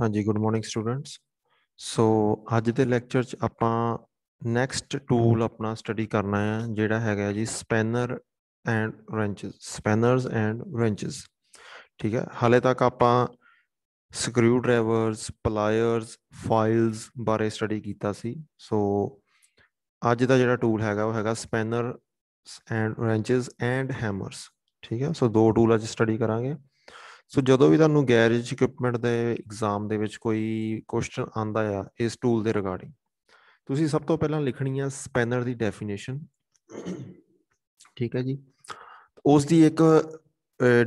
ਹਾਂਜੀ good morning students ਸੋ ਅੱਜ ਦੇ ਲੈਕਚਰ 'ਚ ਆਪਾਂ ਨੈਕਸਟ ਟੂਲ ਆਪਣਾ ਸਟੱਡੀ ਕਰਨਾ ਹੈ ਜਿਹੜਾ ਹੈਗਾ ਜੀ ਸਪੈਨਰ ਐਂਡ ਰੈਂਚਸ ਸਪੈਨਰਸ ਐਂਡ ਰੈਂਚਸ ਠੀਕ ਹੈ ਹਾਲੇ ਤੱਕ ਆਪਾਂ ਸਕਰੂ ਡਰਾਈਵਰਸ ਪਲਾਇਰਸ ਫਾਈਲਸ ਬਾਰੇ ਸਟੱਡੀ ਕੀਤਾ ਸੀ ਸੋ ਅੱਜ ਦਾ ਜਿਹੜਾ ਟੂਲ ਹੈਗਾ ਉਹ ਹੈਗਾ spanner and wrenches and hammers ਠੀਕ ਹੈ ਸੋ ਦੋ ਟੂਲ ਅੱਜ ਸਟੱਡੀ ਕਰਾਂਗੇ ਸੋ ਜਦੋਂ ਵੀ ਤੁਹਾਨੂੰ ਗੈਰੇਜ ਇਕਵਿਪਮੈਂਟ ਦੇ ਐਗਜ਼ਾਮ ਦੇ ਵਿੱਚ ਕੋਈ ਕੁਐਸਚਨ ਆਂਦਾ ਆ ਇਸ ਟੂਲ ਦੇ ਰਿਗਾਰਡਿੰਗ ਤੁਸੀਂ ਸਭ ਤੋਂ ਪਹਿਲਾਂ ਲਿਖਣੀ ਆ ਸਪੈਨਰ ਦੀ ਡੈਫੀਨੇਸ਼ਨ ਠੀਕ ਹੈ ਜੀ ਉਸ ਦੀ ਇੱਕ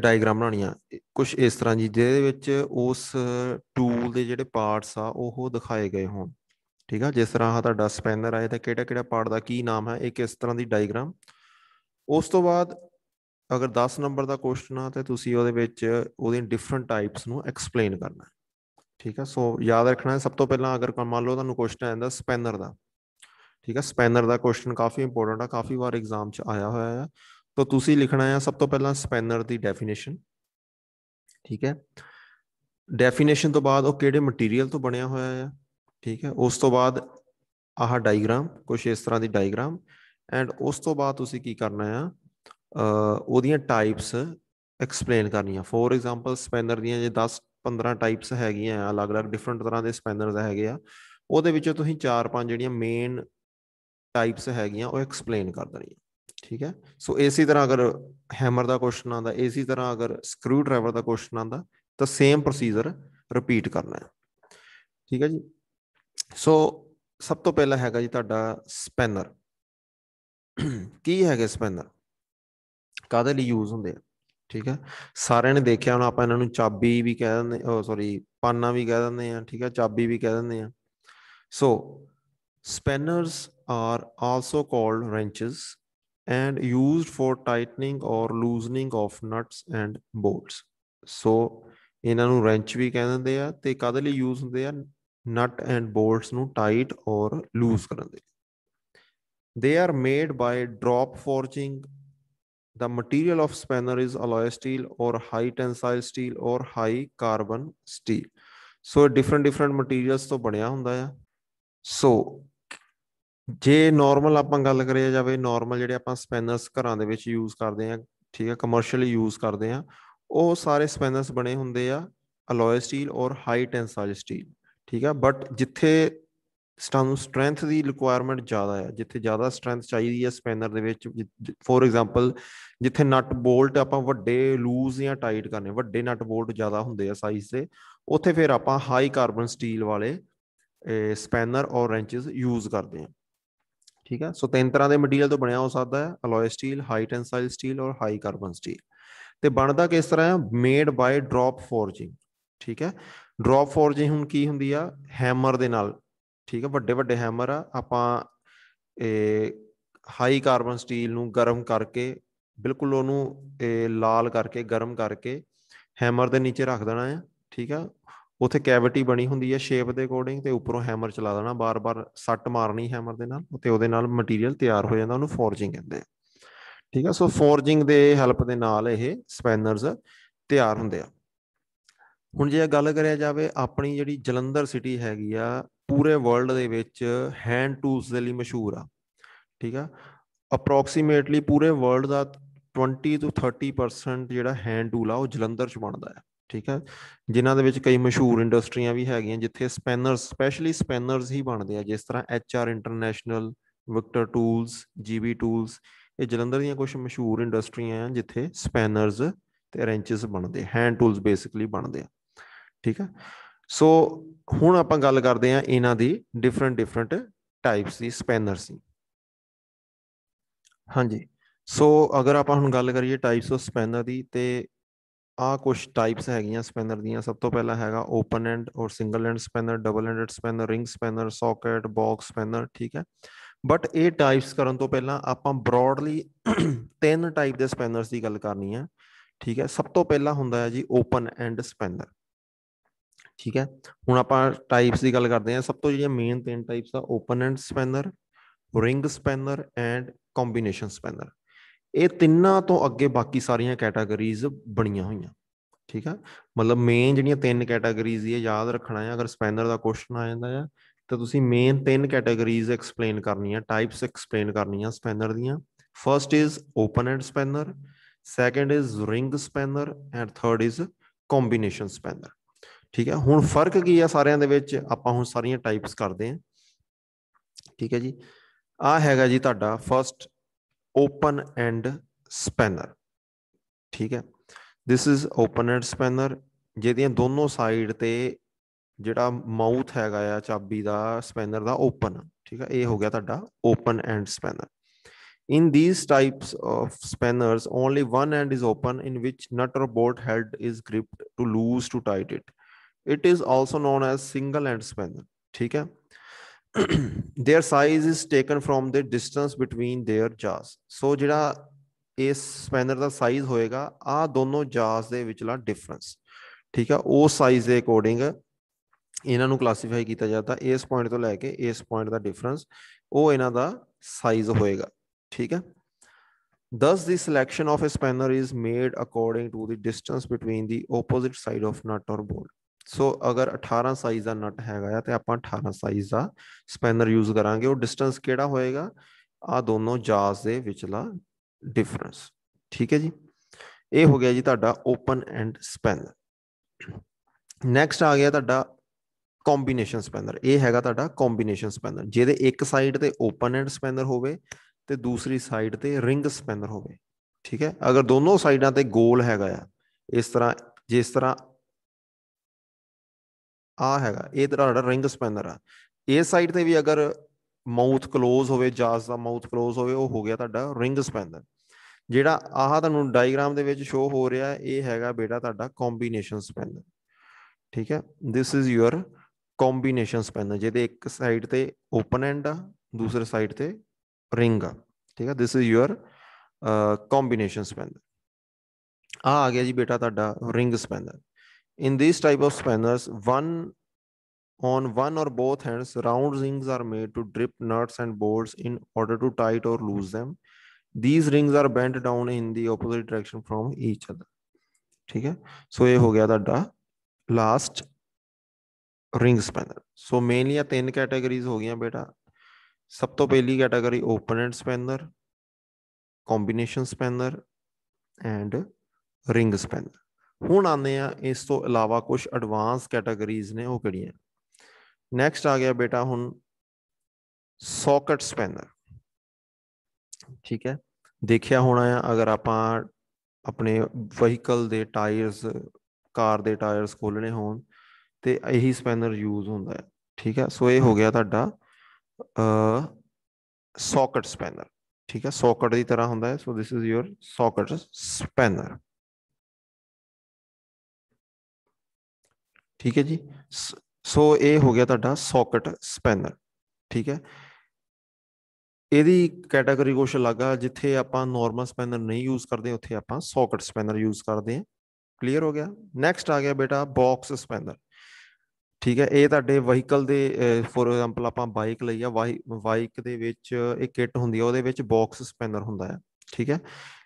ਡਾਇਗਰਾਮ ਬਣਾਉਣੀ ਆ ਕੁਝ ਇਸ ਤਰ੍ਹਾਂ ਜੀ ਜਿਹਦੇ ਵਿੱਚ ਉਸ ਟੂਲ ਦੇ ਜਿਹੜੇ ਪਾਰਟਸ ਆ ਉਹ ਦਿਖਾਏ ਗਏ ਹੋਣ ਠੀਕ ਆ ਜਿਸ ਤਰ੍ਹਾਂ ਆ ਤੁਹਾਡਾ ਸਪੈਨਰ ਆਇਆ ਤਾਂ ਕਿਹੜਾ ਕਿਹੜਾ ਪਾਰਟ ਦਾ ਕੀ ਨਾਮ ਹੈ ਇਹ ਕਿਸ ਤਰ੍ਹਾਂ ਦੀ ਡਾਇਗਰਾਮ ਉਸ ਤੋਂ ਬਾਅਦ ਅਗਰ 10 ਨੰਬਰ ਦਾ ਕੁਐਸਚਨ ਆ ਤੇ ਤੁਸੀਂ ਉਹਦੇ ਵਿੱਚ ਉਹਦੀਆਂ ਡਿਫਰੈਂਟ ਟਾਈਪਸ ਨੂੰ ਐਕਸਪਲੇਨ ਕਰਨਾ ਠੀਕ ਆ ਸੋ ਯਾਦ ਰੱਖਣਾ ਹੈ ਸਭ ਤੋਂ ਪਹਿਲਾਂ ਅਗਰ ਮੰਨ ਲਓ ਤੁਹਾਨੂੰ ਕੁਐਸਚਨ ਆਂਦਾ ਸਪੈਨਰ ਦਾ ਠੀਕ ਆ ਸਪੈਨਰ ਦਾ ਕੁਐਸਚਨ ਕਾਫੀ ਇੰਪੋਰਟੈਂਟ ਆ ਕਾਫੀ ਵਾਰ ਐਗਜ਼ਾਮ 'ਚ ਆਇਆ ਹੋਇਆ ਆ ਤਾਂ ਤੁਸੀਂ ਲਿਖਣਾ ਹੈ ਸਭ ਤੋਂ ਪਹਿਲਾਂ ਸਪੈਨਰ ਦੀ ਡੈਫੀਨੇਸ਼ਨ ਠੀਕ ਹੈ ਡੈਫੀਨੇਸ਼ਨ ਤੋਂ ਬਾਅਦ ਉਹ ਕਿਹੜੇ ਮਟੀਰੀਅਲ ਤੋਂ ਬਣਿਆ ਹੋਇਆ ਆ ਠੀਕ ਹੈ ਉਸ ਤੋਂ ਬਾਅਦ ਆਹ ਡਾਇਗਰਾਮ ਕੁਝ ਇਸ ਤਰ੍ਹਾਂ ਦੀ ਡਾਇਗਰਾਮ ਐਂਡ ਉਸ ਤੋਂ ਬਾਅਦ ਤੁਸੀਂ ਕੀ ਕਰਨਾ ਆ ਉਹਦੀਆਂ ਟਾਈਪਸ ਐਕਸਪਲੇਨ ਕਰਨੀਆਂ ਫੋਰ ਐਗਜ਼ਾਮਪਲ ਸਪੈਨਰ ਦੀਆਂ ਜੇ 10 15 ਟਾਈਪਸ ਹੈਗੀਆਂ ਆ ਅਲੱਗ-ਅਲੱਗ ਡਿਫਰੈਂਟ ਤਰ੍ਹਾਂ ਦੇ ਸਪੈਨਰਸ ਹੈਗੇ ਆ ਉਹਦੇ ਵਿੱਚੋਂ ਤੁਸੀਂ 4-5 ਜਿਹੜੀਆਂ ਮੇਨ ਟਾਈਪਸ ਹੈਗੀਆਂ ਉਹ ਐਕਸਪਲੇਨ ਕਰ ਦੇਣੀਆਂ ਠੀਕ ਹੈ ਸੋ ਇਸੇ ਤਰ੍ਹਾਂ ਅਗਰ ਹੈਮਰ ਦਾ ਕੁਐਸਚਨ ਆਂਦਾ ਇਸੇ ਤਰ੍ਹਾਂ ਅਗਰ ਸਕਰੂ ਡਰਾਈਵਰ ਦਾ ਕੁਐਸਚਨ ਆਂਦਾ ਤਾਂ ਸੇਮ ਪ੍ਰੋਸੀਜਰ ਰਿਪੀਟ ਕਰਨਾ ਹੈ ਠੀਕ ਹੈ ਜੀ ਸੋ ਸਭ ਤੋਂ ਪਹਿਲਾਂ ਹੈਗਾ ਜੀ ਤੁਹਾਡਾ ਸਪੈਨਰ ਕੀ ਹੈਗਾ ਸਪੈਨਰ ਕਾਦੇ ਲਈ ਯੂਜ਼ ਹੁੰਦੇ ਆ ਠੀਕ ਹੈ ਸਾਰਿਆਂ ਨੇ ਦੇਖਿਆ ਹੁਣ ਆਪਾਂ ਇਹਨਾਂ ਨੂੰ ਚਾਬੀ ਵੀ ਕਹਿ ਦਿੰਦੇ ਆ ਸੌਰੀ ਪਾਨਾ ਵੀ ਕਹਿ ਦਿੰਦੇ ਆ ਠੀਕ ਹੈ ਚਾਬੀ ਵੀ ਕਹਿ ਦਿੰਦੇ ਆ so spanners are also called wrenches and used for tightening or loosening of nuts and bolts so ਇਹਨਾਂ ਨੂੰ ਰੈਂਚ ਵੀ ਕਹਿ ਦਿੰਦੇ ਆ ਤੇ ਕਾਦੇ ਲਈ ਯੂਜ਼ ਹੁੰਦੇ ਆ ਨਟ ਐਂਡ ਬੋਲਟਸ ਨੂੰ ਟਾਈਟ অর ਲੂਜ਼ ਕਰਨ ਦੇ ਦੇ are made by drop forging The material of spanner is alloy steel or high tensile steel or high carbon steel. So different different materials ਤੋਂ ਬਣਿਆ ਹੁੰਦਾ ਆ. So ਜੇ ਨਾਰਮਲ ਆਪਾਂ ਗੱਲ ਕਰਿਆ ਜਾਵੇ ਨਾਰਮਲ ਜਿਹੜੇ ਆਪਾਂ ਸਪੈਨਰਸ ਘਰਾਂ ਦੇ ਵਿੱਚ ਯੂਜ਼ ਕਰਦੇ ਆ ਠੀਕ ਆ ਕਮਰਸ਼ੀਅਲੀ ਯੂਜ਼ ਕਰਦੇ ਆ ਉਹ ਸਾਰੇ ਸਪੈਨਰਸ ਬਣੇ ਹੁੰਦੇ ਆ alloy steel or high tensile steel ਠੀਕ ਆ ਬਟ ਜਿੱਥੇ ਸਾਨੂੰ ਸਟਰੈਂਥ ਦੀ ਰਿਕੁਆਇਰਮੈਂਟ ਜ਼ਿਆਦਾ ਹੈ ਜਿੱਥੇ ਜ਼ਿਆਦਾ ਸਟਰੈਂਥ ਚਾਹੀਦੀ ਹੈ ਸਪੈਨਰ ਦੇ ਵਿੱਚ ਫੋਰ ਐਗਜ਼ਾਮਪਲ ਜਿੱਥੇ ਨਟ ਬੋਲਟ ਆਪਾਂ ਵੱਡੇ ਲੂਜ਼ ਜਾਂ ਟਾਈਟ ਕਰਨੇ ਵੱਡੇ ਨਟ ਬੋਲਟ ਜ਼ਿਆਦਾ ਹੁੰਦੇ ਆ ਸਾਈਜ਼ ਦੇ ਉੱਥੇ ਫਿਰ ਆਪਾਂ ਹਾਈ ਕਾਰਬਨ ਸਟੀਲ ਵਾਲੇ ਸਪੈਨਰ ਔਰ ਰੈਂਚਸ ਯੂਜ਼ ਕਰਦੇ ਆ ਠੀਕ ਹੈ ਸੋ ਤਿੰਨ ਤਰ੍ਹਾਂ ਦੇ ਮਟੀਰੀਅਲ ਤੋਂ ਬਣਿਆ ਹੋ ਸਕਦਾ ਹੈ alloy steel high tensile steel or high carbon steel ਤੇ ਬਣਦਾ ਕਿਸ ਤਰ੍ਹਾਂ ਹੈ ਮੇਡ ਬਾਈ ਡ੍ਰੌਪ ਫੋਰਜਿੰਗ ਠੀਕ ਹੈ ਡ੍ਰੌਪ ਫੋਰਜਿੰਗ ਹੁਣ ਕੀ ਹੁੰਦੀ ਆ ਹੈਮਰ ਦੇ ਨਾਲ ਠੀਕ ਹੈ ਵੱਡੇ ਵੱਡੇ ਹੈਮਰ ਆ ਆਪਾਂ ਇਹ ਹਾਈ ਕਾਰਬਨ ਸਟੀਲ ਨੂੰ ਗਰਮ ਕਰਕੇ ਬਿਲਕੁਲ ਉਹਨੂੰ ਇਹ ਲਾਲ ਕਰਕੇ ਗਰਮ ਕਰਕੇ ਹੈਮਰ ਦੇ ਨੀਚੇ ਰੱਖ ਦੇਣਾ ਆ ਠੀਕ ਆ ਉਥੇ ਕੈਵਿਟੀ ਬਣੀ ਹੁੰਦੀ ਹੈ ਸ਼ੇਪ ਦੇ ਅਕੋਰਡਿੰਗ ਤੇ ਉੱਪਰੋਂ ਹੈਮਰ ਚਲਾ ਦੇਣਾ ਬਾਰ-ਬਾਰ ਸੱਟ ਮਾਰਨੀ ਹੈਮਰ ਦੇ ਨਾਲ ਤੇ ਉਹਦੇ ਨਾਲ ਮਟੀਰੀਅਲ ਤਿਆਰ ਹੋ ਜਾਂਦਾ ਉਹਨੂੰ ਫੋਰਜਿੰਗ ਕਹਿੰਦੇ ਆ ਠੀਕ ਆ ਸੋ ਫੋਰਜਿੰਗ ਦੇ ਹੈਲਪ ਦੇ ਨਾਲ ਇਹ ਸਪੈਨਰਸ ਤਿਆਰ ਹੁੰਦੇ ਆ ਹੁਣ ਜੇ ਗੱਲ ਕਰਿਆ ਜਾਵੇ ਆਪਣੀ ਜਿਹੜੀ ਜਲੰਧਰ ਸਿਟੀ ਹੈਗੀ ਆ ਪੂਰੇ ਵਰਲਡ ਦੇ ਵਿੱਚ ਹੈਂਡ ਟੂਲਸ ਦੇ ਲਈ ਮਸ਼ਹੂਰ ਆ ਠੀਕ ਆ ਅਪਰੋਕਸੀਮੇਟਲੀ ਪੂਰੇ ਵਰਲਡ ਦਾ 20 ਤੋਂ 30% ਜਿਹੜਾ ਹੈਂਡ ਟੂਲ ਆ ਉਹ ਜਲੰਧਰ ਚ ਬਣਦਾ ਆ ਠੀਕ ਆ ਜਿਨ੍ਹਾਂ ਦੇ ਵਿੱਚ ਕਈ ਮਸ਼ਹੂਰ ਇੰਡਸਟਰੀਆਂ ਵੀ ਹੈਗੀਆਂ ਜਿੱਥੇ ਸਪੈਨਰਸ ਸਪੈਸ਼ਲੀ ਸਪੈਨਰਸ ਹੀ ਬਣਦੇ ਆ ਜਿਸ ਤਰ੍ਹਾਂ R International Victor tools GB tools ਇਹ ਜਲੰਧਰ ਦੀਆਂ ਕੁਝ ਮਸ਼ਹੂਰ ਇੰਡਸਟਰੀਆਂ ਆ ਜਿੱਥੇ ਸਪੈਨਰਸ ਤੇ ਰੈਂਚਸ ਬਣਦੇ ਹੈਂਡ ਟੂਲਸ ਬੇਸਿਕਲੀ ਬਣਦੇ ਆ ਠੀਕ ਆ ਸੋ ਹੁਣ ਆਪਾਂ ਗੱਲ ਕਰਦੇ ਆ ਇਹਨਾਂ ਦੀ ਡਿਫਰੈਂਟ ਡਿਫਰੈਂਟ ਟਾਈਪਸ ਦੀ ਸਪੈਨਰਸ ਦੀ ਹਾਂਜੀ ਸੋ ਅਗਰ ਆਪਾਂ ਹੁਣ ਗੱਲ ਕਰੀਏ ਟਾਈਪਸ ਆਫ ਸਪੈਨਰ ਦੀ ਤੇ ਆ ਕੁਝ ਟਾਈਪਸ ਹੈਗੀਆਂ ਸਪੈਨਰ ਦੀਆਂ ਸਭ ਤੋਂ ਪਹਿਲਾਂ ਹੈਗਾ open end or single end spanner double ended spanner ring spanner socket box spanner ਠੀਕ ਹੈ ਬਟ ਇਹ ਟਾਈਪਸ ਕਰਨ ਤੋਂ ਪਹਿਲਾਂ ਆਪਾਂ ਬ੍ਰੌਡਲੀ ਤਿੰਨ ਟਾਈਪ ਦੇ ਸਪੈਨਰਸ ਦੀ ਗੱਲ ਕਰਨੀ ਆ ਠੀਕ ਹੈ ਸਭ ਤੋਂ ਪਹਿਲਾਂ ਹੁੰਦਾ ਹੈ ਜੀ ਓਪਨ ਐਂਡ ਸਪੈਨਰ ਠੀਕ ਹੈ ਹੁਣ ਆਪਾਂ ਟਾਈਪਸ ਦੀ ਗੱਲ ਕਰਦੇ ਹਾਂ ਸਭ ਤੋਂ ਜਿਹੜੀਆਂ ਮੇਨ ਤਿੰਨ ਟਾਈਪਸ ਆ open end spanner ring spanner and combination spanner ਇਹ ਤਿੰਨਾਂ ਤੋਂ ਅੱਗੇ ਬਾਕੀ ਸਾਰੀਆਂ ਕੈਟਾਗਰੀਜ਼ ਬਣੀਆਂ ਹੋਈਆਂ ਠੀਕ ਆ ਮਤਲਬ ਮੇਨ ਜਿਹੜੀਆਂ ਤਿੰਨ ਕੈਟਾਗਰੀਜ਼ ਇਹ ਯਾਦ ਰੱਖਣਾ ਹੈ ਅਗਰ ਸਪੈਨਰ ਦਾ ਕੁਐਸਚਨ ਆ ਜਾਂਦਾ ਹੈ ਤਾਂ ਤੁਸੀਂ ਮੇਨ ਤਿੰਨ ਕੈਟਾਗਰੀਜ਼ ਐਕਸਪਲੇਨ ਕਰਨੀਆਂ ਟਾਈਪਸ ਐਕਸਪਲੇਨ ਕਰਨੀਆਂ ਸਪੈਨਰ ਦੀਆਂ first is open end spanner second is ring spanner and third is combination spanner ਠੀਕ ਹੈ ਹੁਣ ਫਰਕ ਕੀ ਆ ਸਾਰਿਆਂ ਦੇ ਵਿੱਚ ਆਪਾਂ ਹੁਣ ਸਾਰੀਆਂ ਟਾਈਪਸ ਕਰਦੇ ਆ ਠੀਕ ਹੈ ਜੀ ਆ ਹੈਗਾ ਜੀ ਤੁਹਾਡਾ ਫਰਸਟ ਓਪਨ ਐਂਡ ਸਪੈਨਰ ਠੀਕ ਹੈ this is open end spanner ਜਿਹਦੀਆਂ ਦੋਨੋਂ ਸਾਈਡ ਤੇ ਜਿਹੜਾ ਮਾਊਥ ਹੈਗਾ ਆ ਚਾਬੀ ਦਾ ਸਪੈਨਰ ਦਾ ਓਪਨ ਠੀਕ ਹੈ ਇਹ ਹੋ ਗਿਆ ਤੁਹਾਡਾ open end spanner in these types of spanners only one end is open in which nut or bolt head is gripped to loose to tight it it is also known as single end spanner theek hai their size is taken from the distance between their jaws so jehda ਇਸ ਸਪੈਨਰ ਦਾ size ਹੋਏਗਾ ਆ ਦੋਨੋਂ ਜਾਸ ਦੇ ਵਿਚਲਾ difference ਠੀਕ ਆ ਉਹ size ਦੇ ਅਕੋਰਡਿੰਗ ਇਹਨਾਂ ਨੂੰ ਕਲਾਸੀਫਾਈ ਕੀਤਾ ਜਾਂਦਾ ਇਸ ਪੁਆਇੰਟ ਤੋਂ ਲੈ ਕੇ ਇਸ ਪੁਆਇੰਟ ਦਾ ਡਿਫਰੈਂਸ ਉਹ ਇਹਨਾਂ ਦਾ ਸਾਈਜ਼ ਹੋਏਗਾ ਠੀਕ ਹੈ Thus, the selection of a spanner is made according to the distance between the opposite side of nut or bolt. ਸੋ ਅਗਰ 18 ਸਾਈਜ਼ ਦਾ ਨਟ ਹੈਗਾ ਆ ਤੇ ਆਪਾਂ 18 ਸਾਈਜ਼ ਦਾ ਸਪੈਨਰ ਯੂਜ਼ ਕਰਾਂਗੇ ਉਹ ਡਿਸਟੈਂਸ ਕਿਹੜਾ ਹੋਏਗਾ ਆ ਦੋਨੋਂ ਜਾਸ ਦੇ ਵਿਚਲਾ ਡਿਫਰੈਂਸ ਠੀਕ ਹੈ ਜੀ ਇਹ ਹੋ ਗਿਆ ਜੀ ਤੁਹਾਡਾ ਓਪਨ ਐਂਡ ਸਪੈਨਰ ਨੈਕਸਟ ਆ ਗਿਆ ਤੁਹਾਡਾ ਕੰਬੀਨੇਸ਼ਨ ਸਪੈਨਰ ਇਹ ਹੈਗਾ ਤੁਹਾਡਾ ਕੰਬੀਨੇਸ਼ਨ ਸਪੈਨਰ ਜਿਹਦੇ ਇੱਕ ਸਾਈਡ ਤੇ ਓਪਨ ਐਂਡ ਸਪੈਨਰ ਹੋਵੇ ਤੇ ਦੂਸਰੀ ਸਾਈਡ ਤੇ ਰਿੰਗ ਸਪੈਨਰ ਹੋਵੇ ਠੀਕ ਹੈ ਅਗਰ ਦੋਨੋਂ ਸਾਈਡਾਂ ਤੇ ਗੋਲ ਹੈਗਾ ਆ ਇਸ ਤਰ੍ਹਾਂ ਜਿਸ ਤਰ੍ਹਾਂ ਆ ਹੈਗਾ ਇਹ ਤੁਹਾਡਾ ਰਿੰਗ ਸਪੈਨਰ ਆ ਇਹ ਸਾਈਡ ਤੇ ਵੀ ਅਗਰ ਮਾਊਥ ক্লোਜ਼ ਹੋਵੇ ਜਾਜ਼ ਦਾ ਮਾਊਥ ক্লোਜ਼ ਹੋਵੇ ਉਹ ਹੋ ਗਿਆ ਤੁਹਾਡਾ ਰਿੰਗ ਸਪੈਨਰ ਜਿਹੜਾ ਆਹ ਤੁਹਾਨੂੰ ਡਾਇਗਰਾਮ ਦੇ ਵਿੱਚ ਸ਼ੋ ਹੋ ਰਿਹਾ ਇਹ ਹੈਗਾ ਬੇਟਾ ਤੁਹਾਡਾ ਕੰਬੀਨੇਸ਼ਨ ਸਪੈਨਰ ਠੀਕ ਹੈ this is your combination spanner ਜਿਹਦੇ ਇੱਕ ਸਾਈਡ ਤੇ ਓਪਨ ਐਂਡ ਆ ਦੂਸਰੇ ਸਾਈਡ ਤੇ ਰਿੰਗ ਆ ਠੀਕ ਹੈ this is your combination spanner ਆ ਆ ਗਿਆ ਜੀ ਬੇਟਾ ਤੁਹਾਡਾ ring spanner In these type of spanners, one on one or both hands, round rings are made to drip nuts and bolts in order to tight or loose them. These rings are bent down in the opposite direction from each other. ठीक है सो ये हो गया था the last ring spanner ten mainly या तीन categories हो गई बेटा सब तो पहली category open end spanner, combination spanner and ਹੁਣ ਆਨੇ ਆ ਇਸ ਤੋਂ ਇਲਾਵਾ ਕੁਝ ਐਡਵਾਂਸ ਕੈਟਾਗਰੀਜ਼ ਨੇ ਉਹ ਕਿਹੜੀਆਂ ਨੈਕਸਟ ਆ ਗਿਆ ਬੇਟਾ ਹੁਣ ਸੌਕਟ ਸਪੈਨਰ ਠੀਕ ਹੈ ਦੇਖਿਆ ਹੋਣਾ ਆ ਅਗਰ ਆਪਾਂ ਆਪਣੇ ਵਹੀਕਲ ਦੇ ਟਾਇਰਸ ਕਾਰ ਦੇ ਟਾਇਰਸ ਖੋਲਣੇ ਹੋਣ ਤੇ ਇਹੀ ਸਪੈਨਰ ਯੂਜ਼ ਹੁੰਦਾ ਹੈ ਠੀਕ ਹੈ ਸੋ ਇਹ ਹੋ ਗਿਆ ਤੁਹਾਡਾ ਅ ਸੌਕਟ ਸਪੈਨਰ ਠੀਕ ਹੈ ਸੌਕਟ ਦੀ ਤਰ੍ਹਾਂ ਹੁੰਦਾ ਹੈ so this is your socket spanner ਠੀਕ ਹੈ ਜੀ ਸੋ ਇਹ ਹੋ ਗਿਆ ਤੁਹਾਡਾ ਸੌਕਟ ਸਪੈਨਰ ਠੀਕ ਹੈ ਇਹਦੀ ਕੈਟਾਗਰੀ ਕੁਛ ਲੱਗਾ ਜਿੱਥੇ ਆਪਾਂ ਨਾਰਮਲ ਸਪੈਨਰ ਨਹੀਂ ਯੂਜ਼ ਕਰਦੇ ਉੱਥੇ ਆਪਾਂ ਸੌਕਟ ਸਪੈਨਰ ਯੂਜ਼ ਕਰਦੇ ਹਾਂ ਕਲੀਅਰ ਹੋ ਗਿਆ ਨੈਕਸਟ ਆ ਗਿਆ ਬੇਟਾ ਬਾਕਸ ਸਪੈਨਰ ਠੀਕ ਹੈ ਇਹ ਤੁਹਾਡੇ ਵਹੀਕਲ ਦੇ ਫੋਰ ਐਗਜ਼ਾਮਪਲ ਆਪਾਂ ਬਾਈਕ ਲਈ ਆ ਬਾਈਕ ਦੇ ਵਿੱਚ ਇੱਕ ਕਿੱਟ ਹੁੰਦੀ ਆ ਉਹਦੇ ਵਿੱਚ ਬਾਕਸ ਸਪੈਨਰ ਹੁੰਦਾ ਹੈ ਠੀਕ ਹੈ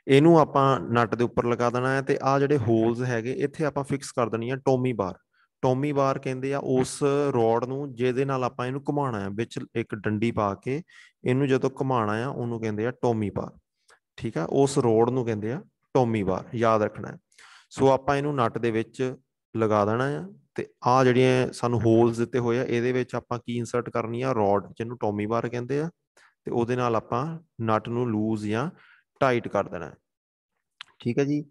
ਇਹਨੂੰ ਆਪਾਂ ਨਟ ਦੇ ਉੱਪਰ ਲਗਾ ਦੇਣਾ ਹੈ ਤੇ ਆ ਜਿਹੜੇ ਹੋਲਸ ਹੈਗੇ ਇੱਥੇ ਆਪਾਂ ਫਿਕਸ ਕਰ ਦੇਣੀ ਆ ਟੋਮੀ ਬਾਰ ਟੋਮੀ ਬਾਰ ਕਹਿੰਦੇ ਆ ਉਸ ਰੋਡ ਨੂੰ ਜਿਹਦੇ ਨਾਲ ਆਪਾਂ ਇਹਨੂੰ ਘੁਮਾਣਾ ਹੈ ਵਿੱਚ ਇੱਕ ਡੰਡੀ ਪਾ ਕੇ ਇਹਨੂੰ ਜਦੋਂ ਘੁਮਾਣਾ ਆ ਉਹਨੂੰ ਕਹਿੰਦੇ ਆ ਟੋਮੀ ਬਾਰ ਠੀਕ ਆ ਉਸ ਰੋਡ ਨੂੰ ਕਹਿੰਦੇ ਆ ਟੋਮੀ ਬਾਰ ਯਾਦ ਰੱਖਣਾ ਹੈ ਸੋ ਆਪਾਂ ਇਹਨੂੰ ਨਟ ਦੇ ਵਿੱਚ ਲਗਾ ਦੇਣਾ ਆ ਤੇ ਆ ਜਿਹੜੀਆਂ ਸਾਨੂੰ ਹੋਲਸ ਦਿੱਤੇ ਹੋਏ ਆ ਇਹਦੇ ਵਿੱਚ ਆਪਾਂ ਕੀ ਇਨਸਰਟ ਕਰਨੀ ਆ ਰੋਡ ਜਿਹਨੂੰ ਟੋਮੀ ਬਾਰ ਕਹਿੰਦੇ ਆ ਤੇ ਉਹਦੇ ਨਾਲ ਆਪਾਂ ਨਟ ਨੂੰ ਲੂਜ਼ ਜਾਂ ਟਾਈਟ ਕਰ ਦੇਣਾ ਠੀਕ ਹੈ ਜੀ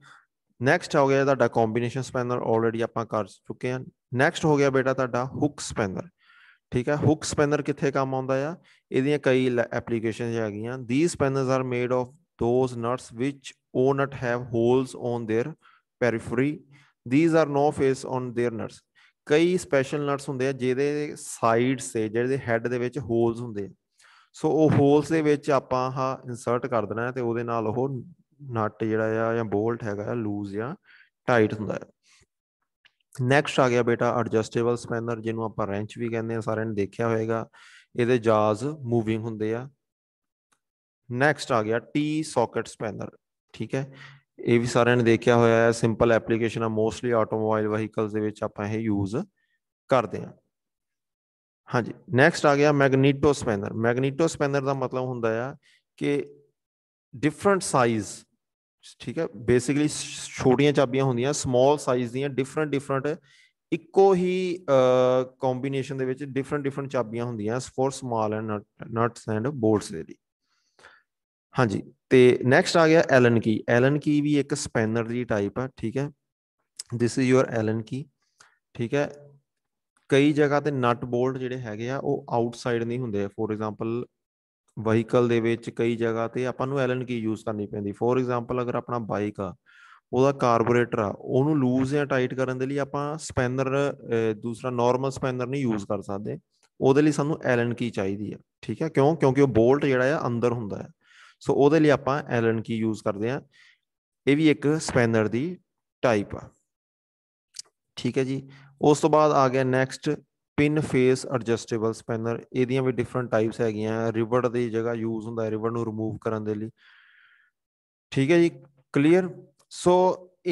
ਨੈਕਸਟ ਹੋ ਗਿਆ ਤੁਹਾਡਾ ਕੰਬੀਨੇਸ਼ਨ ਸਪੈਨਰ ਆਲਰੇਡੀ ਆਪਾਂ ਕਰ ਚੁੱਕੇ ਹਾਂ ਨੈਕਸਟ ਹੋ ਗਿਆ ਬੇਟਾ ਤੁਹਾਡਾ ਹੁੱਕ ਸਪੈਨਰ ਠੀਕ ਹੈ ਹੁੱਕ ਸਪੈਨਰ ਕਿੱਥੇ ਕੰਮ ਆਉਂਦਾ ਆ ਇਹਦੀਆਂ ਕਈ ਐਪਲੀਕੇਸ਼ਨਸ ਹੈਗੀਆਂ these spanners are made of those nuts which ਓ nut have holes on their periphery these are no face on their nuts ਕਈ ਸਪੈਸ਼ਲ ਨਟਸ ਹੁੰਦੇ ਆ ਜਿਹਦੇ ਸਾਈਡਸ ਤੇ ਜਿਹਦੇ ਹੈੱਡ ਦੇ ਵਿੱਚ ਹੋਲਸ ਹੁੰਦੇ ਆ ਸੋ ਉਹ ਹੋਲਸ ਦੇ ਵਿੱਚ ਆਪਾਂ ਆ ਇਨਸਰਟ ਕਰ ਦੇਣਾ ਤੇ ਉਹਦੇ ਨਾਲ ਉਹ ਨਟ ਜਿਹੜਾ ਆ ਜਾਂ ਬੋਲਟ ਹੈਗਾ ਆ ਲੂਜ਼ ਜਾਂ ਟਾਈਟ ਹੁੰਦਾ ਹੈ ਨੈਕਸਟ ਆ ਗਿਆ ਬੇਟਾ ਐਡਜਸਟੇਬਲ ਸਪੈਨਰ ਜਿਹਨੂੰ ਆਪਾਂ ਰੈਂਚ ਵੀ ਕਹਿੰਦੇ ਆ ਸਾਰਿਆਂ ਨੇ ਦੇਖਿਆ ਹੋਵੇਗਾ ਇਹਦੇ ਜਾਜ਼ ਮੂਵਿੰਗ ਹੁੰਦੇ ਆ ਨੈਕਸਟ ਆ ਗਿਆ ਟੀ ਸਾਕਟ ਸਪੈਨਰ ਠੀਕ ਹੈ ਇਹ ਵੀ ਸਾਰਿਆਂ ਨੇ ਦੇਖਿਆ ਹੋਇਆ ਹੈ ਸਿੰਪਲ ਐਪਲੀਕੇਸ਼ਨ ਆ ਮੋਸਟਲੀ ਆਟੋਮੋਬਾਈਲ ਵਹੀਕਲਸ ਦੇ ਵਿੱਚ ਆਪਾਂ ਇਹ ਯੂਜ਼ ਕਰਦੇ ਆ ਹਾਂਜੀ ਨੈਕਸਟ ਆ ਗਿਆ ਮੈਗਨੀਟੋ ਸਪੈਨਰ ਮੈਗਨੀਟੋ ਸਪੈਨਰ ਦਾ ਮਤਲਬ ਹੁੰਦਾ ਆ ਕਿ ਡਿਫਰੈਂਟ ਸਾਈਜ਼ ਠੀਕ ਹੈ ਬੇਸਿਕਲੀ ਛੋਟੀਆਂ ਚਾਬੀਆਂ ਹੁੰਦੀਆਂ ਸਮਾਲ ਸਾਈਜ਼ ਦੀਆਂ ਡਿਫਰੈਂਟ ਡਿਫਰੈਂਟ ਇੱਕੋ ਹੀ ਕੰਬੀਨੇਸ਼ਨ ਦੇ ਵਿੱਚ ਡਿਫਰੈਂਟ ਡਿਫਰੈਂਟ ਚਾਬੀਆਂ ਹੁੰਦੀਆਂ for small and nuts and bolts ਦੇ ਲਈ ਹਾਂਜੀ ਤੇ ਨੈਕਸਟ ਆ ਗਿਆ ਐਲਨ ਕੀ ਐਲਨ ਕੀ ਵੀ ਇੱਕ ਸਪੈਨਰ ਦੀ ਟਾਈਪ ਆ ਠੀਕ ਹੈ this is your Allen key ਠੀਕ ਹੈ ਕਈ ਜਗ੍ਹਾ ਤੇ ਨਟ ਬੋਲਟ ਜਿਹੜੇ ਹੈਗੇ ਆ ਉਹ ਆਊਟਸਾਈਡ ਨਹੀਂ ਹੁੰਦੇ ਫੋਰ ਐਗਜ਼ਾਮਪਲ ਵਹੀਕਲ ਦੇ ਵਿੱਚ ਕਈ ਜਗ੍ਹਾ ਤੇ ਆਪਾਂ ਨੂੰ ਐਲਨ ਕੀ ਯੂਜ਼ ਕਰਨੀ ਪੈਂਦੀ ਫੋਰ ਐਗਜ਼ਾਮਪਲ ਅਗਰ ਆਪਣਾ ਬਾਈਕ ਆ ਉਹਦਾ ਕਾਰਬੋਰੇਟਰ ਆ ਉਹਨੂੰ ਲੂਜ਼ ਜਾਂ ਟਾਈਟ ਕਰਨ ਦੇ ਲਈ ਆਪਾਂ ਸਪੈਨਰ ਦੂਸਰਾ ਨਾਰਮਲ ਸਪੈਨਰ ਨਹੀਂ ਯੂਜ਼ ਕਰ ਸਕਦੇ ਉਹਦੇ ਲਈ ਸਾਨੂੰ ਐਲਨ ਕੀ ਚਾਹੀਦੀ ਆ ਠੀਕ ਆ ਕਿਉਂ ਕਿਉਂਕਿ ਉਹ ਬੋਲਟ ਜਿਹੜਾ ਆ ਅੰਦਰ ਹੁੰਦਾ ਹੈ ਸੋ ਉਹਦੇ ਲਈ ਆਪਾਂ ਐਲਨ ਕੀ ਯੂਜ਼ ਕਰਦੇ ਆ ਇਹ ਵੀ ਇੱਕ ਸਪੈਨਰ ਦੀ ਟਾਈਪ ਆ ਠੀਕ ਹੈ ਜੀ ਉਸ ਤੋਂ ਬਾਅਦ ਆ ਗਿਆ next pin face adjustable spanner ਇਹਦੀਆਂ ਵੀ ਡਿਫਰੈਂਟ ਟਾਈਪਸ ਹੈਗੀਆਂ ਰਿਵਟ ਦੀ ਜਗ੍ਹਾ ਯੂਜ਼ ਹੁੰਦਾ ਹੈ ਰਿਵਟ ਨੂੰ ਰਿਮੂਵ ਕਰਨ ਦੇ ਲਈ ਠੀਕ ਹੈ ਜੀ ਕਲੀਅਰ ਸੋ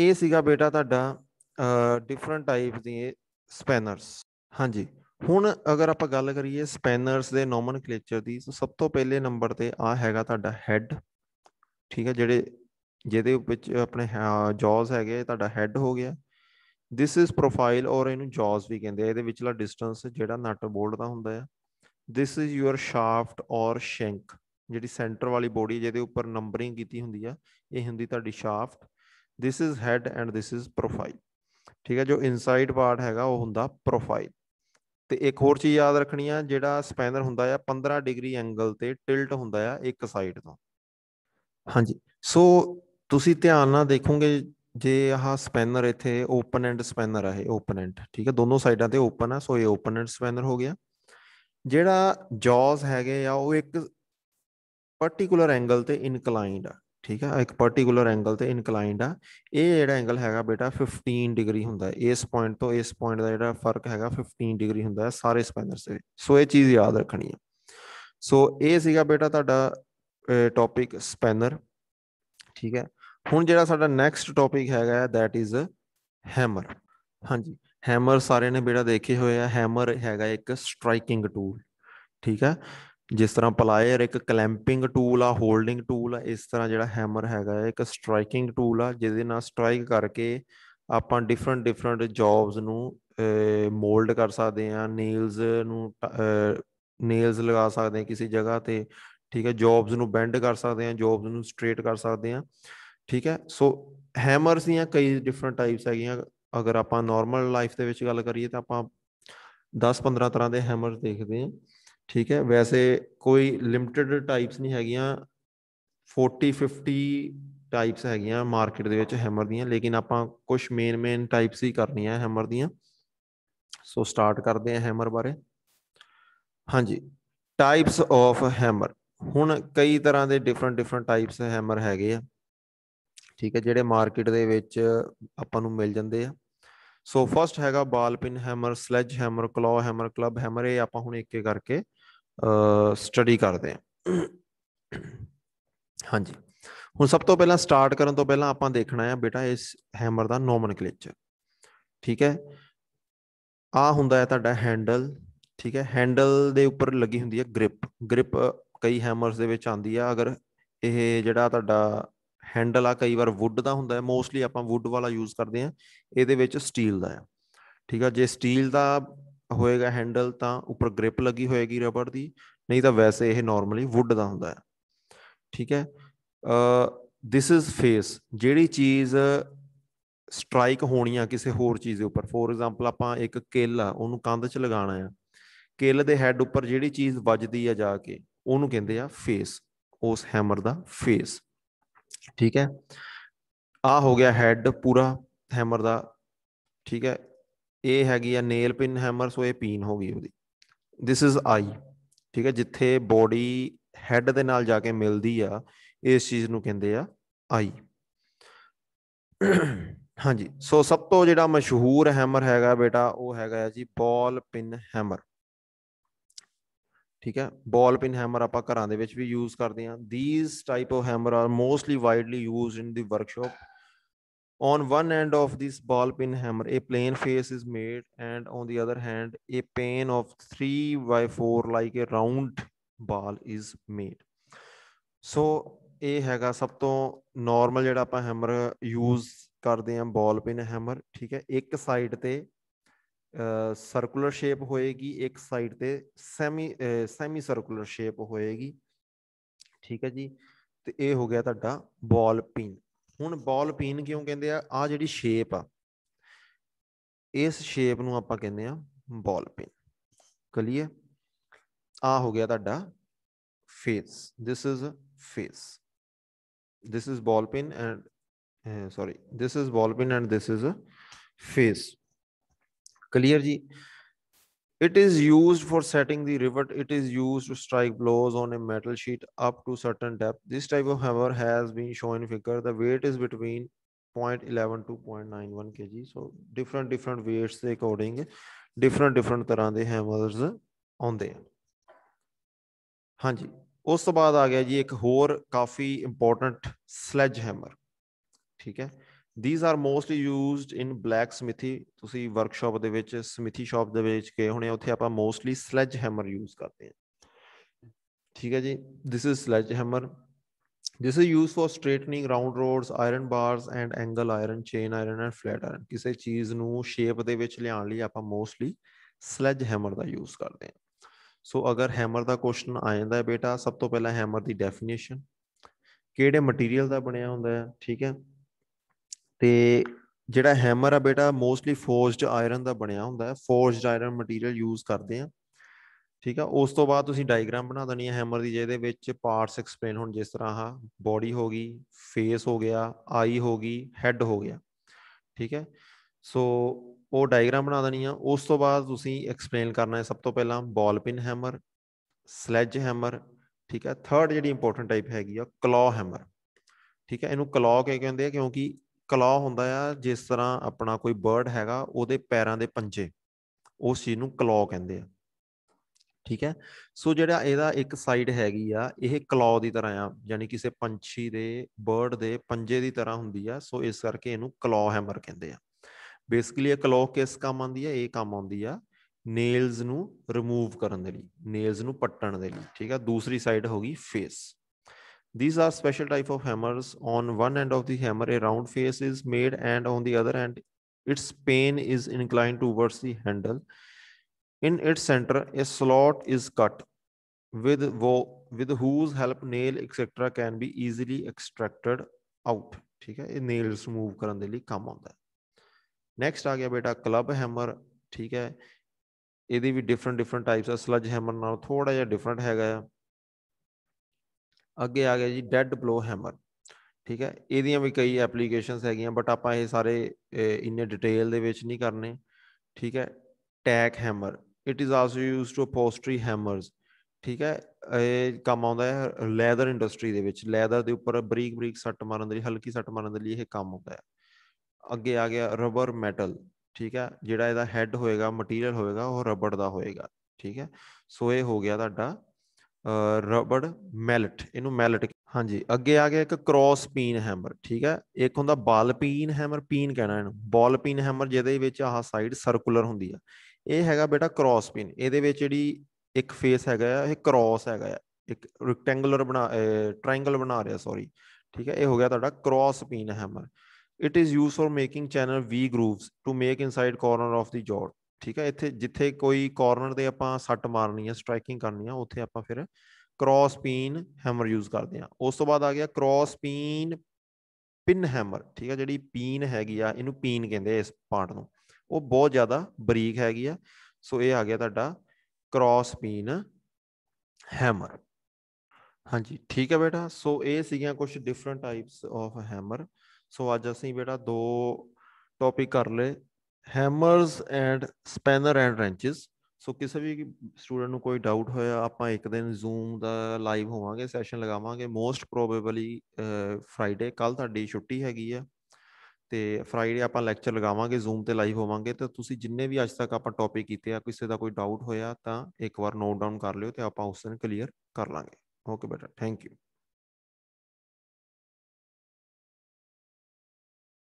ਇਹ ਸੀਗਾ ਬੇਟਾ ਤੁਹਾਡਾ ਡਿਫਰੈਂਟ ਟਾਈਪ ਦੀ ਸਪੈਨਰਸ ਹਾਂਜੀ ਹੁਣ ਅਗਰ ਆਪਾਂ ਗੱਲ ਕਰੀਏ ਸਪੈਨਰਸ ਦੇ ਨੋਮਨਕਲੇਚਰ ਦੀ ਸੋ ਸਭ ਤੋਂ ਪਹਿਲੇ ਨੰਬਰ ਤੇ ਆ ਹੈਗਾ ਤੁਹਾਡਾ ਹੈਡ ਠੀਕ ਹੈ ਜਿਹੜੇ ਜਿਹਦੇ ਵਿੱਚ ਆਪਣੇ ਜੌਜ਼ ਹੈਗੇ ਤੁਹਾਡਾ ਹੈਡ ਹੋ ਗਿਆ ਥਿਸ ਇਜ਼ ਪ੍ਰੋਫਾਈਲ ਔਰ ਇਹਨੂੰ ਜੌਜ਼ ਵੀ ਕਹਿੰਦੇ ਆ ਇਹਦੇ ਵਿਚਲਾ ਡਿਸਟੈਂਸ ਜਿਹੜਾ ਨਟ ਬੋਲਟ ਦਾ ਹੁੰਦਾ ਆ this is your shaft or shank ਜਿਹੜੀ ਸੈਂਟਰ ਵਾਲੀ ਬੋਡੀ ਜਿਹਦੇ ਉੱਪਰ ਨੰਬਰਿੰਗ ਕੀਤੀ ਹੁੰਦੀ ਆ ਇਹ ਹੁੰਦੀ ਤੁਹਾਡੀ shaft this is head and this is profile ਠੀਕ ਹੈ ਜੋ ਇਨਸਾਈਡ ਪਾਰਟ ਹੈਗਾ ਉਹ ਹੁੰਦਾ ਪ੍ਰੋਫਾਈਲ ਤੇ ਇੱਕ ਹੋਰ ਚੀਜ਼ ਯਾਦ ਰੱਖਣੀ ਆ ਜਿਹੜਾ ਸਪੈਨਰ ਹੁੰਦਾ ਆ 15 ਡਿਗਰੀ ਐਂਗਲ ਤੇ ਟਿਲਟ ਹੁੰਦਾ ਆ ਇੱਕ ਸਾਈਡ ਤੋਂ ਹਾਂਜੀ ਸੋ ਤੁਸੀਂ ਧਿਆਨ ਨਾਲ ਦੇਖੋਗੇ ਜੇ ਆਹ ਸਪੈਨਰ ਇੱਥੇ ਓਪਨ ਐਂਡ ਸਪੈਨਰ ਆ ਇਹ ਓਪਨ ਐਂਡ ਠੀਕ ਹੈ ਦੋਨੋਂ ਸਾਈਡਾਂ ਤੇ ਓਪਨ ਆ ਸੋ ਇਹ ਓਪਨ ਐਂਡ ਸਪੈਨਰ ਹੋ ਗਿਆ ਜਿਹੜਾ ਜੌਜ਼ ਹੈਗੇ ਆ ਉਹ ਇੱਕ ਪਾਰਟਿਕੂਲਰ ਐਂਗਲ ਤੇ ਇਨਕਲਾਈਨਡ ਆ ਠੀਕ ਆ ਇੱਕ ਪਾਰਟਿਕੂਲਰ ਐਂਗਲ ਤੇ ਇਨਕਲਾਈਨਡ ਆ ਇਹ ਜਿਹੜਾ ਐਂਗਲ ਹੈਗਾ ਬੇਟਾ 15 ਡਿਗਰੀ ਹੁੰਦਾ ਹੈ ਇਸ ਪੁਆਇੰਟ ਤੋਂ ਇਸ ਪੁਆਇੰਟ ਦਾ ਜਿਹੜਾ ਫਰਕ ਹੈਗਾ 15 ਡਿਗਰੀ ਹੁੰਦਾ ਹੈ ਸਾਰੇ ਸਪੈਨਰਸ ਦੇ ਸੋ ਇਹ ਚੀਜ਼ ਯਾਦ ਰੱਖਣੀ ਹੈ ਸੋ ਇਹ ਸੀਗਾ ਬੇਟਾ ਤੁਹਾਡਾ ਟੌਪਿਕ ਸਪੈਨਰ ਠੀਕ ਹੈ ਹੁਣ ਜਿਹੜਾ ਸਾਡਾ ਨੈਕਸਟ ਟੌਪਿਕ ਹੈਗਾ ਹੈ ਥੈਟ ਇਜ਼ ਹੈਮਰ ਹਾਂਜੀ ਹੈਮਰ ਸਾਰੇ ਨੇ ਬੇੜਾ ਦੇਖੇ ਹੋਏ ਆ ਹੈਮਰ ਹੈਗਾ ਇੱਕ ਸਟ੍ਰਾਈਕਿੰਗ ਟੂਲ ਠੀਕ ਆ ਜਿਸ ਤਰ੍ਹਾਂ ਪਲਾਇਰ ਇੱਕ ਕਲੈਂਪਿੰਗ ਟੂਲ ਆ ਹੋਲਡਿੰਗ ਟੂਲ ਆ ਇਸ ਤਰ੍ਹਾਂ ਜਿਹੜਾ ਹੈਮਰ ਹੈਗਾ ਇੱਕ ਸਟ੍ਰਾਈਕਿੰਗ ਟੂਲ ਆ ਜਿਹਦੇ ਨਾਲ ਸਟ੍ਰਾਈਕ ਕਰਕੇ ਆਪਾਂ ਡਿਫਰੈਂਟ ਡਿਫਰੈਂਟ ਜੌਬਸ ਨੂੰ ਮੋਲਡ ਕਰ ਸਕਦੇ ਆ ਨੇਲਸ ਨੂੰ ਨੇਲਸ ਲਗਾ ਸਕਦੇ ਆ ਕਿਸੇ ਜਗ੍ਹਾ ਤੇ ਠੀਕ ਹੈ ਜੌਬਸ ਨੂੰ ਬੈਂਡ ਕਰ ਸਕਦੇ ਆ ਜੌਬਸ ਨੂੰ ਸਟ੍ਰੇਟ ਕਰ ਸਕਦੇ ਆ ਠੀਕ ਹੈ ਸੋ ਹੈਮਰਸ ਦੀਆਂ ਕਈ ਡਿਫਰੈਂਟ ਟਾਈਪਸ ਹੈਗੀਆਂ ਅਗਰ ਆਪਾਂ ਨਾਰਮਲ ਲਾਈਫ ਦੇ ਵਿੱਚ ਗੱਲ ਕਰੀਏ ਤਾਂ ਆਪਾਂ 10-15 ਤਰ੍ਹਾਂ ਦੇ ਹੈਮਰਸ ਦੇਖਦੇ ਹਾਂ ਠੀਕ ਹੈ ਵੈਸੇ ਕੋਈ ਲਿਮਟਿਡ ਟਾਈਪਸ ਨਹੀਂ ਹੈਗੀਆਂ 40 50 ਟਾਈਪਸ ਹੈਗੀਆਂ ਮਾਰਕੀਟ ਦੇ ਵਿੱਚ ਹੈਮਰ ਦੀਆਂ ਲੇਕਿਨ ਆਪਾਂ ਕੁਝ ਮੇਨ ਮੇਨ ਟਾਈਪਸ ਹੀ ਕਰਨੀਆਂ ਹੈਮਰ ਦੀਆਂ ਸੋ ਸਟਾਰਟ ਕਰਦੇ ਹਾਂ ਹੈਮਰ ਬਾਰੇ ਹਾਂਜੀ ਟਾਈਪਸ ਆਫ ਹੈਮਰ ਹੁਣ ਕਈ ਤਰ੍ਹਾਂ ਦੇ ਡਿਫਰੈਂਟ ਡਿਫਰੈਂਟ ਟਾਈਪਸ ਹੈਮਰ ਹੈਗੇ ਆ ਠੀਕ ਹੈ ਜਿਹੜੇ ਮਾਰਕੀਟ ਦੇ ਵਿੱਚ ਆਪਾਂ ਨੂੰ ਮਿਲ ਜਾਂਦੇ ਆ ਸੋ ਫਰਸਟ ਹੈਗਾ ball peen hammer sledge hammer claw hammer club hammer ਇਹ ਆਪਾਂ ਹੁਣ ਇੱਕ ਇੱਕ ਕਰਕੇ ਸਟੱਡੀ ਕਰਦੇ ਆ ਹਾਂਜੀ ਹੁਣ ਸਭ ਤੋਂ ਪਹਿਲਾਂ ਸਟਾਰਟ ਕਰਨ ਤੋਂ ਪਹਿਲਾਂ ਆਪਾਂ ਦੇਖਣਾ ਹੈ ਬੇਟਾ ਇਸ ਹੈਮਰ ਦਾ ਨੋਮਨਕਲੇਚਰ ਠੀਕ ਹੈ ਆ ਹੁੰਦਾ ਹੈ ਤੁਹਾਡਾ ਹੈਂਡਲ ਠੀਕ ਹੈ ਹੈਂਡਲ ਦੇ ਉੱਪਰ ਲੱਗੀ ਹੁੰਦੀ ਹੈ ਗ੍ਰਿਪ ਗ੍ਰਿਪ ਕਈ ਹੈਮਰਸ ਦੇ ਵਿੱਚ ਆਂਦੀ ਆ ਅਗਰ ਇਹ ਜਿਹੜਾ ਤੁਹਾਡਾ ਹੈਂਡਲ ਆ ਕਈ ਵਾਰ ਵੁੱਡ ਦਾ ਹੁੰਦਾ ਹੈ ਮੋਸਟਲੀ ਆਪਾਂ ਵੁੱਡ ਵਾਲਾ ਯੂਜ਼ ਕਰਦੇ ਆ ਇਹਦੇ ਵਿੱਚ ਸਟੀਲ ਦਾ ਆ ਠੀਕ ਆ ਜੇ ਸਟੀਲ ਦਾ ਹੋਏਗਾ ਹੈਂਡਲ ਤਾਂ ਉੱਪਰ ਗ੍ਰਿਪ ਲੱਗੀ ਹੋਏਗੀ ਰਬੜ ਦੀ ਨਹੀਂ ਤਾਂ ਵੈਸੇ ਇਹ ਨਾਰਮਲੀ ਵੁੱਡ ਦਾ ਹੁੰਦਾ ਹੈ ਠੀਕ ਹੈ ਅ ਥਿਸ ਇਜ਼ ਫੇਸ ਜਿਹੜੀ ਚੀਜ਼ ਸਟ੍ਰਾਈਕ ਹੋਣੀ ਆ ਕਿਸੇ ਹੋਰ ਚੀਜ਼ ਦੇ ਉੱਪਰ ਫੋਰ ਐਗਜ਼ਾਮਪਲ ਆਪਾਂ ਇੱਕ ਕਿੱਲ ਆ ਉਹਨੂੰ ਕੰਧ 'ਚ ਲਗਾਣਾ ਆ ਕਿੱਲ ਦੇ ਹੈੱਡ ਉੱਪਰ ਜਿਹੜੀ ਚੀਜ਼ ਵੱਜਦੀ ਆ ਜਾ ਕੇ ਉਹਨੂੰ ਕਹਿੰਦੇ ਆ ਫੇਸ ਉਸ ਹੈਮਰ ਦਾ ਫੇਸ ਠੀਕ ਹੈ ਆ ਹੋ ਗਿਆ ਹੈਡ ਪੂਰਾ ਹੈਮਰ ਦਾ ਠੀਕ ਹੈ ਇਹ ਹੈਗੀ ਆ ਨੇਲ ਪਿਨ ਹੈਮਰ ਸੋ ਇਹ ਪੀਨ ਹੋ ਗਈ ਉਹਦੀ ਥਿਸ ਇਜ਼ ਆਈ ਠੀਕ ਹੈ ਜਿੱਥੇ ਬੋਡੀ ਹੈਡ ਦੇ ਨਾਲ ਜਾ ਕੇ ਮਿਲਦੀ ਆ ਇਸ ਚੀਜ਼ ਨੂੰ ਕਹਿੰਦੇ ਆ ਆਈ ਹਾਂਜੀ ਸੋ ਸਭ ਤੋਂ ਜਿਹੜਾ ਮਸ਼ਹੂਰ ਹੈਮਰ ਹੈਗਾ ਬੇਟਾ ਉਹ ਹੈਗਾ ਜੀ ਬਾਲ ਪਿਨ ਹੈਮਰ ਠੀਕ ਹੈ ਬਾਲ ਪਿਨ ਹੈਮਰ ਆਪਾਂ ਘਰਾਂ ਦੇ ਵਿੱਚ ਵੀ ਯੂਜ਼ ਕਰਦੇ ਹਾਂ these type of hammer are mostly widely used in the workshop on one end of this ball pin hammer a plain face is made and on the other hand a peen of 3 by 4 like a round ball is made so ਇਹ ਹੈਗਾ ਸਭ ਤੋਂ normal ਜਿਹੜਾ ਆਪਾਂ hammer use ਕਰਦੇ ਆਂ ਬਾਲ peen hammer ਠੀਕ ਹੈ ਇੱਕ ਸਾਈਡ ਤੇ ਸਰਕੂਲਰ ਸ਼ੇਪ ਹੋਏਗੀ ਇੱਕ ਸਾਈਡ ਤੇ ਸੈਮੀ ਸੈਮੀ ਸਰਕੂਲਰ ਸ਼ੇਪ ਹੋਏਗੀ ਠੀਕ ਹੈ ਜੀ ਤੇ ਇਹ ਹੋ ਗਿਆ ਤੁਹਾਡਾ ਬਾਲ ਪੀਨ ਹੁਣ ਬਾਲ ਪੀਨ ਕਿਉਂ ਕਹਿੰਦੇ ਆ ਆ ਜਿਹੜੀ ਸ਼ੇਪ ਆ ਇਸ ਸ਼ੇਪ ਨੂੰ ਆਪਾਂ ਕਹਿੰਦੇ ਆ ਬਾਲ ਪੀਨ ਕਲੀਅਰ ਆ ਹੋ ਗਿਆ ਤੁਹਾਡਾ face this is face this is ball pin and uh, sorry this is ball pin and this is a face clear ji it is used for setting the rivet it is used to strike blows on a metal sheet up to certain depth this type of hammer has been shown in figure the weight is between 0.11 to 0.91 kg so different different weights ਦੇ according different different ਤਰ੍ਹਾਂ ਦੇ hammers ਆਉਂਦੇ ਆ ਹਾਂਜੀ ਉਸ ਤੋਂ ਬਾਅਦ ਆ ਗਿਆ ਜੀ ਇੱਕ ਹੋਰ ਕਾਫੀ ਇੰਪੋਰਟੈਂਟ ਸਲੈਜ ਹੈਮਰ ਠੀਕ ਹੈ these are mostly used in blacksmithy ਤੁਸੀਂ ਵਰਕਸ਼ਾਪ ਦੇ ਵਿੱਚ ਸਮਿਥੀ ਸ਼ਾਪ ਦੇ ਵਿੱਚ ਗਏ ਹੋਣੇ ਉੱਥੇ ਆਪਾਂ ਮੋਸਟਲੀ ਸਲੈਜ ਹੈਮਰ ਯੂਜ਼ ਕਰਦੇ ਹਾਂ ਠੀਕ ਹੈ ਜੀ this is sledge hammer this is used for straightening round rods iron bars and angle iron chain iron and flat iron ਕਿਸੇ ਚੀਜ਼ ਨੂੰ ਸ਼ੇਪ ਦੇ ਵਿੱਚ ਲਿਆਉਣ ਲਈ ਆਪਾਂ ਮੋਸਟਲੀ ਸਲੈਜ ਹੈਮਰ ਦਾ ਯੂਜ਼ ਕਰਦੇ ਹਾਂ ਸੋ ਅਗਰ ਹੈਮਰ ਦਾ ਕੁਐਸਚਨ ਆ ਜਾਂਦਾ ਹੈ ਬੇਟਾ ਸਭ ਤੋਂ ਪਹਿਲਾਂ ਹੈਮਰ ਦੀ ਡੈਫੀਨੇਸ਼ਨ ਕਿਹੜੇ ਮਟੀਰੀਅਲ ਦਾ ਬਣਿਆ ਹੁੰਦਾ ਹੈ ਠੀਕ ਹੈ ਤੇ ਜਿਹੜਾ ਹੈਮਰ ਆ ਬੇਟਾ ਮੋਸਟਲੀ ਫੋਰਜਡ ਆਇਰਨ ਦਾ ਬਣਿਆ ਹੁੰਦਾ ਹੈ ਫੋਰਜਡ ਆਇਰਨ ਮਟੀਰੀਅਲ ਯੂਜ਼ ਕਰਦੇ ਆ ਠੀਕ ਆ ਉਸ ਤੋਂ ਬਾਅਦ ਤੁਸੀਂ ਡਾਇਗਰਾਮ ਬਣਾ ਦੇਣੀ ਹੈ ਹੈਮਰ ਦੀ ਜਿਹਦੇ ਵਿੱਚ ਪਾਰਟਸ ਐਕਸਪਲੇਨ ਹੋਣ ਜਿਸ ਤਰ੍ਹਾਂ ਆ ਬੋਡੀ ਹੋ ਗਈ ਫੇਸ ਹੋ ਗਿਆ ਆਈ ਹੋ ਗਈ ਹੈਡ ਹੋ ਗਿਆ ਠੀਕ ਹੈ ਸੋ ਉਹ ਡਾਇਗਰਾਮ ਬਣਾ ਦੇਣੀ ਆ ਉਸ ਤੋਂ ਬਾਅਦ ਤੁਸੀਂ ਐਕਸਪਲੇਨ ਕਰਨਾ ਹੈ ਸਭ ਤੋਂ ਪਹਿਲਾਂ ball peen hammer sledge hammer ਠੀਕ ਹੈ ਥਰਡ ਜਿਹੜੀ ਇੰਪੋਰਟੈਂਟ ਟਾਈਪ ਹੈਗੀ ਆ ਕਲਾਅ ਹੈਮਰ ਠੀਕ ਹੈ ਇਹਨੂੰ ਕਲਾਅ ਕਹਿੰਦੇ ਆ ਕਿਉਂਕਿ ਕਲੌ ਹੁੰਦਾ ਆ ਜਿਸ ਤਰ੍ਹਾਂ ਆਪਣਾ ਕੋਈ ਬਰਡ ਹੈਗਾ ਉਹਦੇ ਪੈਰਾਂ ਦੇ ਪੰਜੇ ਉਸ ਚੀਜ਼ ਨੂੰ ਕਲੌ ਕਹਿੰਦੇ ਆ ਠੀਕ ਹੈ ਸੋ ਜਿਹੜਾ ਇਹਦਾ ਇੱਕ ਸਾਈਡ ਹੈਗੀ ਆ ਇਹ ਕਲੌ ਦੀ ਤਰ੍ਹਾਂ ਆ ਯਾਨੀ ਕਿਸੇ ਪੰਛੀ ਦੇ ਬਰਡ ਦੇ ਪੰਜੇ ਦੀ ਤਰ੍ਹਾਂ ਹੁੰਦੀ ਆ ਸੋ ਇਸ ਕਰਕੇ ਇਹਨੂੰ ਕਲੌ ਹੈਮਰ ਕਹਿੰਦੇ ਆ ਬੇਸਿਕਲੀ ਇਹ ਕਲੌ ਕਿਸ ਕੰਮ ਆਉਂਦੀ ਆ ਇਹ ਕੰਮ ਆਉਂਦੀ ਆ ਨੇਲਸ ਨੂੰ ਰਿਮੂਵ ਕਰਨ ਦੇ ਲਈ ਨੇਲਸ ਨੂੰ ਪੱਟਣ ਦੇ ਲਈ ਠੀਕ ਆ ਦੂਸਰੀ ਸਾਈਡ ਹੋ ਗਈ face These are special type of hammers. On one end of the hammer, a round face is made and on the other end, its pane is inclined towards the handle. In its center, a slot is cut with, with whose help nail etc. can be easily extracted out. Okay, nails move. Nails remove करने के लिए काम आ गया बेटा club hammer ठीक है ਇਹਦੇ ਵੀ different different types ਆ ਸਲਜ ਹੈਮਰ ਨਾਲ ਅੱਗੇ ਆ ਗਿਆ ਜੀ ਡੈਡ ਬਲੋ ਹੈਮਰ ਠੀਕ ਹੈ ਇਹਦੀਆਂ ਵੀ ਕਈ ਐਪਲੀਕੇਸ਼ਨਸ ਹੈਗੀਆਂ ਬਟ ਆਪਾਂ ਇਹ ਸਾਰੇ ਇੰਨੇ ਡਿਟੇਲ ਦੇ ਵਿੱਚ ਨਹੀਂ ਕਰਨੇ ਠੀਕ ਹੈ tack hammer it is also used to upholstery hammers ਠੀਕ ਹੈ ਇਹ ਕੰਮ ਆਉਂਦਾ ਹੈ ਲੈਦਰ ਇੰਡਸਟਰੀ ਦੇ ਵਿੱਚ ਲੈਦਰ ਦੇ ਉੱਪਰ ਬਰੀਕ ਬਰੀਕ ਸੱਟ ਮਾਰਨ ਦੇ ਲਈ ਹਲਕੀ ਸੱਟ ਮਾਰਨ ਦੇ ਲਈ ਇਹ ਕੰਮ ਆਉਂਦਾ ਹੈ ਅੱਗੇ ਆ ਗਿਆ ਰਬਰ ਮੈਟਲ ਠੀਕ ਹੈ ਜਿਹੜਾ ਇਹਦਾ ਹੈੱਡ ਹੋਏਗਾ ਮਟੀਰੀਅਲ ਹੋਏਗਾ ਉਹ ਰਬੜ ਦਾ ਹੋਏਗਾ ਠੀਕ ਹੈ ਸੋ ਇਹ ਹੋ ਗਿਆ ਤੁਹਾਡਾ ਰਬੜ ਮੈਲਟ ਇਹਨੂੰ ਮੈਲਟ ਹਾਂਜੀ ਅੱਗੇ ਆ ਗਿਆ ਇੱਕ ਕ੍ਰੋਸ ਪੀਨ ਹੈਮਰ ਠੀਕ ਹੈ ਇੱਕ ਹੁੰਦਾ ਬਾਲ ਪੀਨ ਹੈਮਰ ਪੀਨ ਕਹਿਣਾ ਇਹਨੂੰ ਬਾਲ ਪੀਨ ਹੈਮਰ ਜਿਹਦੇ ਵਿੱਚ ਆਹ ਸਾਈਡ ਸਰਕੂਲਰ ਹੁੰਦੀ ਆ ਇਹ ਹੈਗਾ ਬੇਟਾ ਕ੍ਰੋਸ ਪੀਨ ਇਹਦੇ ਵਿੱਚ ਜਿਹੜੀ ਇੱਕ ਫੇਸ ਹੈਗਾ ਇਹ ਕ੍ਰੋਸ ਹੈਗਾ ਇੱਕ ਰੈਕਟੈਂਗੂਲਰ ਬਣਾ ਟ੍ਰਾਇੰਗਲ ਬਣਾ ਰਿਹਾ ਸੌਰੀ ਠੀਕ ਹੈ ਇਹ ਹੋ ਗਿਆ ਤੁਹਾਡਾ cross peen hammer it is used for making channel V grooves to make inside corner of the ਜੋੜ ਠੀਕ ਹੈ ਇੱਥੇ ਜਿੱਥੇ ਕੋਈ ਕਾਰਨਰ ਤੇ ਆਪਾਂ ਸੱਟ ਮਾਰਨੀ ਆ ਸਟ੍ਰਾਈਕਿੰਗ ਕਰਨੀ ਆ ਉੱਥੇ ਆਪਾਂ ਫਿਰ ਕ੍ਰਾਸ ਪੀਨ ਹੈਮਰ ਯੂਜ਼ ਕਰਦੇ ਆ ਉਸ ਤੋਂ ਬਾਅਦ ਆ ਗਿਆ ਕ੍ਰਾਸ ਪੀਨ ਪਿਨ ਹੈਮਰ ਠੀਕ ਹੈ ਜਿਹੜੀ ਪੀਨ ਹੈਗੀ ਆ ਇਹਨੂੰ ਪੀਨ ਕਹਿੰਦੇ ਆ ਇਸ ਪਾਰਟ ਨੂੰ ਉਹ ਬਹੁਤ ਜ਼ਿਆਦਾ ਬਰੀਕ ਹੈਗੀ ਆ ਸੋ ਇਹ ਆ ਗਿਆ ਤੁਹਾਡਾ ਕ੍ਰਾਸ ਪੀਨ ਹੈਮਰ ਹਾਂਜੀ ਠੀਕ ਹੈ ਬੇਟਾ ਸੋ ਇਹ ਸੀਗੀਆਂ ਕੁਝ different types of hammer so ਅੱਜ ਅਸੀਂ ਬੇਟਾ ਦੋ ਟੌਪਿਕ ਕਰ ਲਏ hammers and spanner and wrenches so ਕਿਸੇ ਵੀ ਸਟੂਡੈਂਟ ਨੂੰ ਕੋਈ ਡਾਊਟ ਹੋਇਆ ਆਪਾਂ ਇੱਕ ਦਿਨ ਜ਼ੂਮ ਦਾ ਲਾਈਵ ਹੋਵਾਂਗੇ ਸੈਸ਼ਨ ਲਗਾਵਾਂਗੇ ਮੋਸਟ ਪ੍ਰੋਬੇਬਲੀ ਫਰਡੇ ਕੱਲ ਤੁਹਾਡੀ ਛੁੱਟੀ ਹੈਗੀ ਆ ਤੇ ਫਰਡੇ ਆਪਾਂ ਲੈਕਚਰ ਲਗਾਵਾਂਗੇ ਜ਼ੂਮ ਤੇ ਲਾਈਵ ਹੋਵਾਂਗੇ ਤਾਂ ਤੁਸੀਂ ਜਿੰਨੇ ਵੀ ਅੱਜ ਤੱਕ ਆਪਾਂ ਟੌਪਿਕ ਕੀਤੇ ਆ ਕਿਸੇ ਦਾ ਕੋਈ ਡਾਊਟ ਹੋਇਆ ਤਾਂ ਇੱਕ ਵਾਰ ਨੋਟ ਡਾਊਨ ਕਰ ਲਿਓ ਤੇ ਆਪਾਂ ਉਸ ਦਿਨ ਕਲੀਅਰ ਕਰ ਲਾਂਗੇ ਓਕੇ ਬੇਟਾ ਥੈਂਕ ਯੂ